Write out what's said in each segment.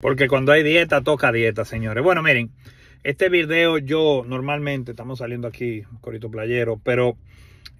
Porque cuando hay dieta, toca dieta, señores. Bueno, miren, este video yo normalmente, estamos saliendo aquí, Corito Playero, pero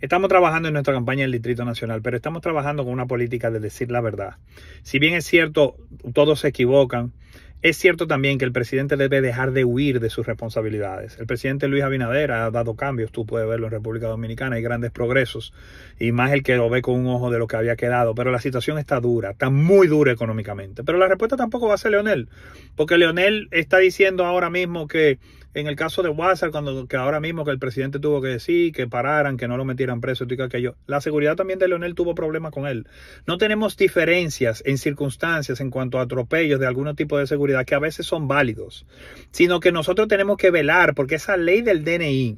estamos trabajando en nuestra campaña del Distrito Nacional, pero estamos trabajando con una política de decir la verdad. Si bien es cierto, todos se equivocan, es cierto también que el presidente debe dejar de huir de sus responsabilidades. El presidente Luis Abinader ha dado cambios, tú puedes verlo en República Dominicana, hay grandes progresos, y más el que lo ve con un ojo de lo que había quedado, pero la situación está dura, está muy dura económicamente. Pero la respuesta tampoco va a ser Leonel, porque Leonel está diciendo ahora mismo que en el caso de WhatsApp, cuando que ahora mismo que el presidente tuvo que decir que pararan, que no lo metieran preso, y aquello, la seguridad también de Leonel tuvo problemas con él. No tenemos diferencias en circunstancias en cuanto a atropellos de algún tipo de seguridad que a veces son válidos, sino que nosotros tenemos que velar porque esa ley del DNI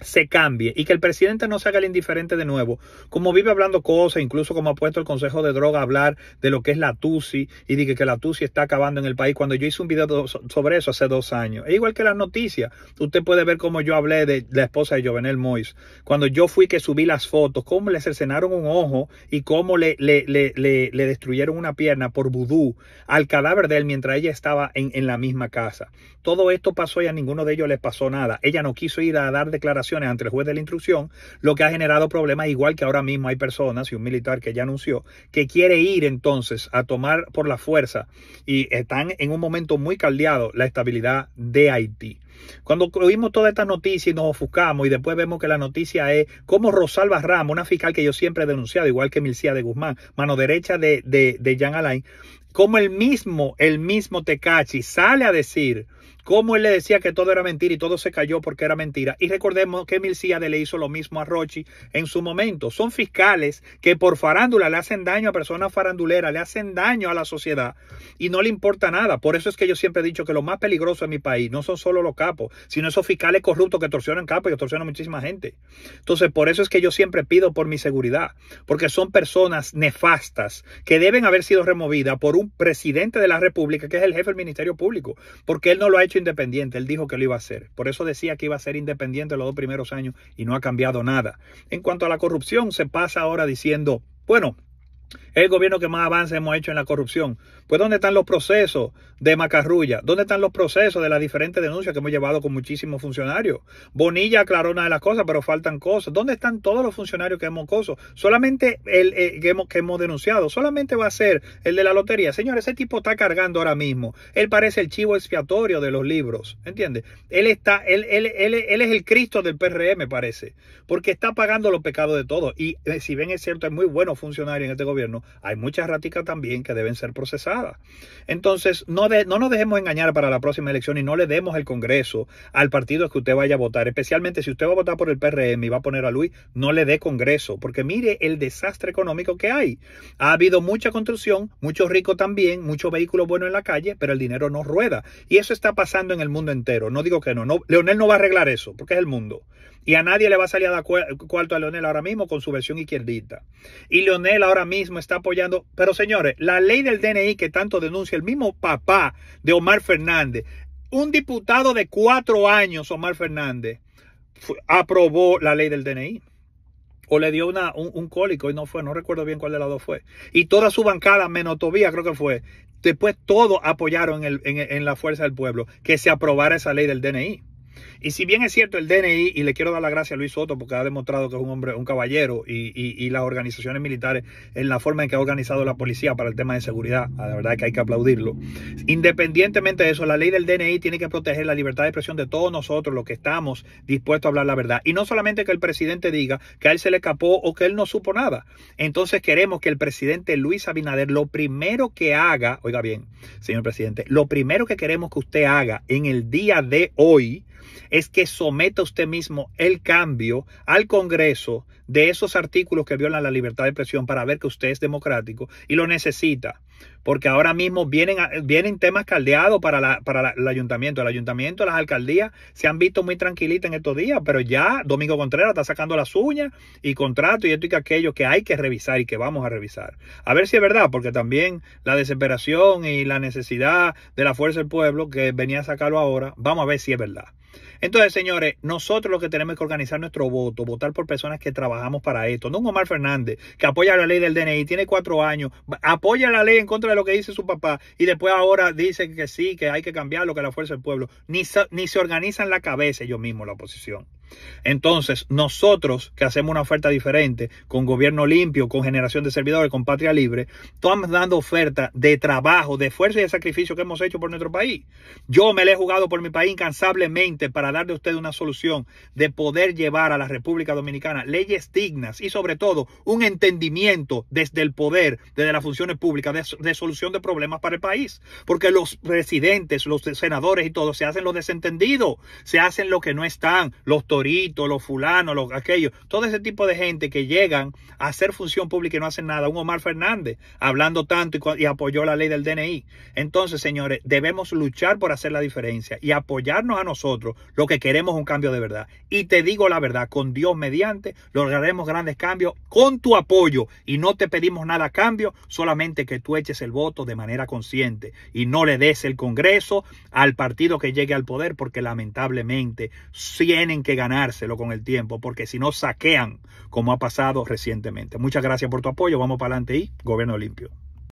se cambie y que el presidente no se haga el indiferente de nuevo, como vive hablando cosas, incluso como ha puesto el Consejo de Droga a hablar de lo que es la TUSI y dije que la TUSI está acabando en el país, cuando yo hice un video sobre eso hace dos años. Es igual que las noticias, usted puede ver como yo hablé de la esposa de Jovenel Mois, cuando yo fui que subí las fotos, cómo le cercenaron un ojo y cómo le, le, le, destruyeron una pierna por vudú al cadáver de él mientras ella estaba en, en la misma casa. Todo esto pasó y a ninguno de ellos les pasó nada. Ella no quiso ir a dar declaraciones ante el juez de la instrucción, lo que ha generado problemas, igual que ahora mismo hay personas y un militar que ya anunció que quiere ir entonces a tomar por la fuerza y están en un momento muy caldeado la estabilidad de Haití. Cuando oímos toda esta noticia y nos ofuscamos y después vemos que la noticia es como Rosalba Ramos, una fiscal que yo siempre he denunciado, igual que Milcía de Guzmán, mano derecha de, de, de Jean Alain, como el mismo, el mismo Tecachi sale a decir como él le decía que todo era mentira y todo se cayó porque era mentira. Y recordemos que Milciade le hizo lo mismo a Rochi en su momento. Son fiscales que por farándula le hacen daño a personas faranduleras, le hacen daño a la sociedad y no le importa nada. Por eso es que yo siempre he dicho que lo más peligroso en mi país no son solo los capos, sino esos fiscales corruptos que torsionan capos y que torsionan muchísima gente. Entonces, por eso es que yo siempre pido por mi seguridad, porque son personas nefastas que deben haber sido removidas por un presidente de la República, que es el jefe del Ministerio Público, porque él no lo ha hecho independiente, él dijo que lo iba a hacer. Por eso decía que iba a ser independiente los dos primeros años y no ha cambiado nada. En cuanto a la corrupción, se pasa ahora diciendo, bueno, el gobierno que más avance hemos hecho en la corrupción. Pues ¿dónde están los procesos de Macarrulla? ¿Dónde están los procesos de las diferentes denuncias que hemos llevado con muchísimos funcionarios? Bonilla aclaró una de las cosas, pero faltan cosas. ¿Dónde están todos los funcionarios que hemos coso? Solamente el, eh, que, hemos, denunciado, solamente va a ser el de la lotería. Señores, ese tipo está cargando ahora mismo. Él parece el chivo expiatorio de los libros, ¿entiendes? Él está, él, él, él, es el Cristo del PRM, parece, porque está pagando los pecados de todos. Y eh, si bien es cierto, es muy bueno funcionario en este gobierno hay muchas raticas también que deben ser procesadas. Entonces, no, no nos dejemos engañar para la próxima elección y no le demos el Congreso al partido que usted vaya a votar, especialmente si usted va a votar por el PRM y va a poner a Luis, no le dé Congreso, porque mire el desastre económico que hay. Ha habido mucha construcción, mucho rico también, muchos vehículos buenos en la calle, pero el dinero no rueda. Y eso está pasando en el mundo entero. No digo que no, no Leonel no va a arreglar eso, porque es el mundo. Y a nadie le va a salir a dar cuarto a Leonel ahora mismo con su versión izquierdita Y Leonel ahora mismo está apoyando. Pero señores, la ley del DNI que tanto denuncia el mismo papá de Omar Fernández, un diputado de cuatro años, Omar Fernández, aprobó la ley del DNI. O le dio una, un, cólico y no fue, no recuerdo bien cuál de los dos fue. Y toda su bancada, menos Tobía, creo que fue. Después todos apoyaron en, en la fuerza del pueblo que se aprobara esa ley del DNI. Y si bien es cierto el DNI, y le quiero dar la gracia a Luis Soto porque ha demostrado que es un hombre, un caballero, y, y, y, las organizaciones militares en la forma en que ha organizado la policía para el tema de seguridad, la verdad es que hay que aplaudirlo. Independientemente de eso, la ley del DNI tiene que proteger la libertad de expresión de todos nosotros, los que estamos dispuestos a hablar la verdad. Y no solamente que el presidente diga que a él se le escapó o que él no supo nada. Entonces queremos que el presidente Luis Abinader lo primero que haga, oiga bien, señor presidente, lo primero que queremos que usted haga en el día de hoy, es que someta usted mismo el cambio al Congreso de esos artículos que violan la libertad de expresión para ver que usted es democrático y lo necesita porque ahora mismo vienen, vienen temas caldeados para, la, para el ayuntamiento. El ayuntamiento, las alcaldías se han visto muy tranquilitas en estos días, pero ya Domingo Contreras está sacando las uñas y contrato y esto y aquello que hay que revisar y que vamos a revisar. A ver si es verdad, porque también la desesperación y la necesidad de la fuerza del pueblo que venía a sacarlo ahora, vamos a ver si es verdad. Entonces, señores, nosotros lo que tenemos que organizar nuestro voto, votar por personas que trabajamos para esto. No un Omar Fernández, que apoya la ley del DNI, tiene cuatro años, apoya la ley en contra de lo que dice su papá y después ahora dice que sí, que hay que cambiar lo que la fuerza del pueblo. Ni, ni se organizan la cabeza ellos mismos, la oposición. Entonces, nosotros que hacemos una oferta diferente, con gobierno limpio, con generación de servidores, con patria libre, estamos dando oferta de trabajo, de fuerza y de sacrificio que hemos hecho por nuestro país. Yo me le he jugado por mi país incansablemente para darle a usted una solución de poder llevar a la República Dominicana leyes dignas y sobre todo un entendimiento desde el poder, desde las funciones públicas, de, solución de problemas para el país. Porque los presidentes, los senadores y todos se hacen los desentendidos, se hacen lo que no están, los los fulanos, los aquellos, todo ese tipo de gente que llegan a hacer función pública y no hacen nada. Un Omar Fernández hablando tanto y, y apoyó la ley del DNI. Entonces, señores, debemos luchar por hacer la diferencia y apoyarnos a nosotros, lo que queremos un cambio de verdad. Y te digo la verdad, con Dios mediante, lograremos grandes cambios con tu apoyo y no te pedimos nada a cambio, solamente que tú eches el voto de manera consciente y no le des el Congreso al partido que llegue al poder, porque lamentablemente tienen que ganar ganárselo con el tiempo, porque si no saquean, como ha pasado recientemente. Muchas gracias por tu apoyo. Vamos para adelante y gobierno limpio.